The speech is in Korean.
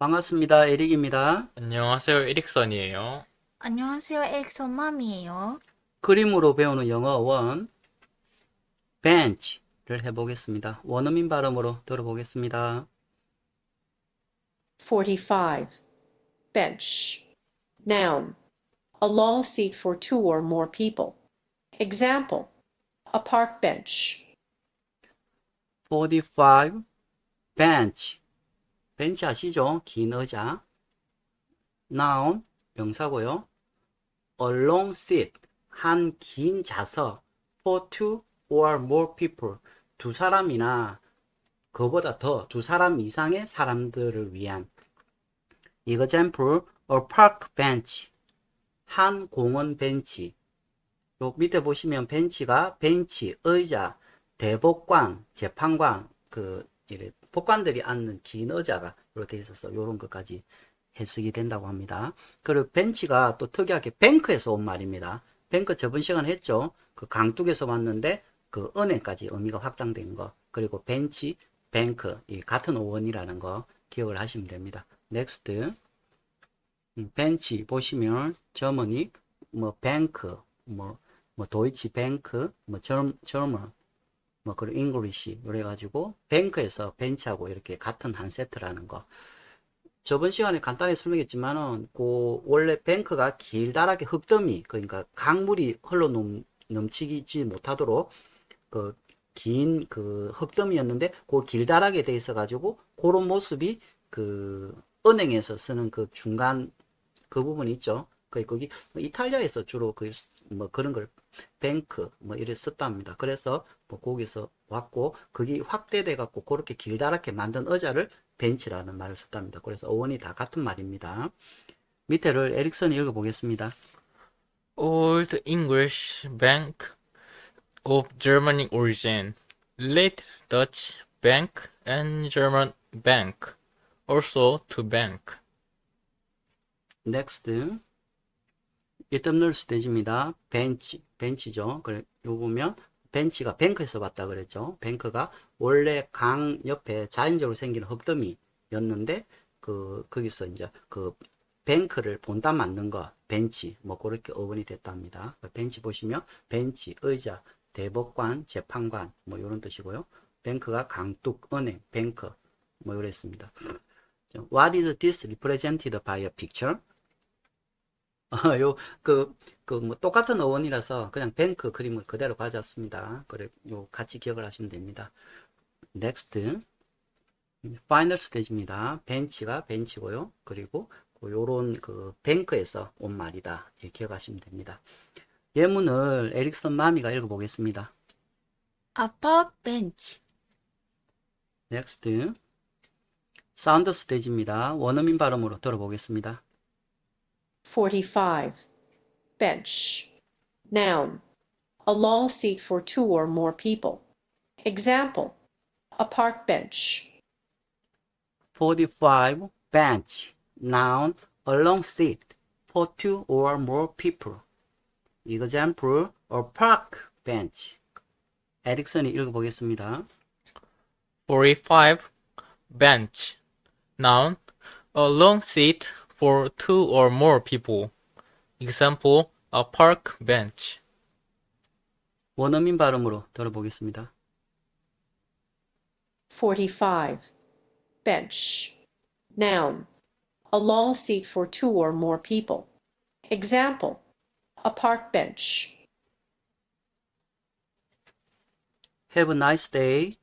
반갑습니다. 에릭입니다. 안녕하세요. 에릭선이에요. 안녕하세요. 에릭선 맘이에요. 그림으로 배우는 영어 원 b e 를 해보겠습니다. 원어민 발음으로 들어보겠습니다. 45. bench noun a long seat for two or more people example a park bench 45 bench 벤치 아시죠? 긴 의자. noun 명사고요. a long seat 한긴 좌석 for two or more people 두 사람이나 그보다 더 두 사람 이상의 사람들을 위한 example a park bench 한 공원 벤치 요 밑에 보시면 벤치가 벤치 의자 대법관 재판관 그 이래 법관들이 앉는 긴 의자가 이렇게 있어서 이런 것까지 해석이 된다고 합니다. 그리고 벤치가 또 특이하게 뱅크에서 온 말입니다. 뱅크 저번 시간 했죠. 그 강둑에서 왔는데 그 은행까지 의미가 확장된 거 그리고 벤치, 뱅크 이 같은 어원이라는 거 기억을 하시면 됩니다. 넥스트 음, 벤치 보시면 저머니 뭐 뱅크 뭐뭐 뭐 도이치 뱅크 뭐 저머 뭐 그리고 잉글리시 이래가지고 뱅크에서 벤치하고 이렇게 같은 한 세트라는 거 저번 시간에 간단히 설명했지만은 그 원래 뱅크가 길다랗게 흙더미 그러니까 강물이 흘러 넘, 넘치지 못하도록 그긴그 그 흙더미였는데 그 길다랗게 돼 있어 가지고 그런 모습이 그 은행에서 쓰는 그 중간 그 부분이 있죠 그 거기 뭐 이탈리아에서 주로 그 뭐 그런 걸 뱅크 뭐 이래 썼답니다 그래서 뭐 거기서 왔고 그게 확대돼 갖고 그렇게 길다랗게 만든 의자를 벤치라는 말을 썼답니다. 그래서 어원이 다 같은 말입니다. 밑에를 에릭슨이 읽어보겠습니다. Old English Bank of Germanic origin, late Dutch bank and German bank, also to bank. Next. 이땀 넣을 수대입니다 벤치, 벤치죠. 그래, 요 보면 벤치가 뱅크에서 봤다 그랬죠. 뱅크가 원래 강 옆에 자연적으로 생기는 흙더미였는데 그 거기서 이제 그 뱅크를 본단 맞는 거 벤치 뭐 그렇게 어원이 됐답니다. 그 벤치 보시면 벤치 의자 대법관 재판관 뭐 이런 뜻이고요. 뱅크가 강둑 은행 뱅크 뭐 이랬습니다. What is this represented by a picture? 어, 요, 그, 그뭐 똑같은 어원이라서 그냥 뱅크 그림을 그대로 가져왔습니다. 그래 요 같이 기억을 하시면 됩니다. 넥스트 파이널 스테이지입니다. 벤치가 벤치고요. 그리고 그 요런 그 뱅크에서 온 말이다. 예, 기억하시면 됩니다. 예문을 에릭슨 마미가 읽어보겠습니다. A park bench. 넥스트 사운드 스테이지입니다. 원어민 발음으로 들어보겠습니다. 45 Bench. Noun. A long seat for two or more people. Example. A park bench. 45. Bench. Noun. A long seat for two or more people. Example. A park bench. 에릭슨이 읽어보겠습니다. 45. Bench. Noun. A long seat for two or more people. Example, a park bench. 원어민 발음으로 들어보겠습니다. 45. Bench. Noun. A long seat for two or more people. Example. A park bench. Have a nice day.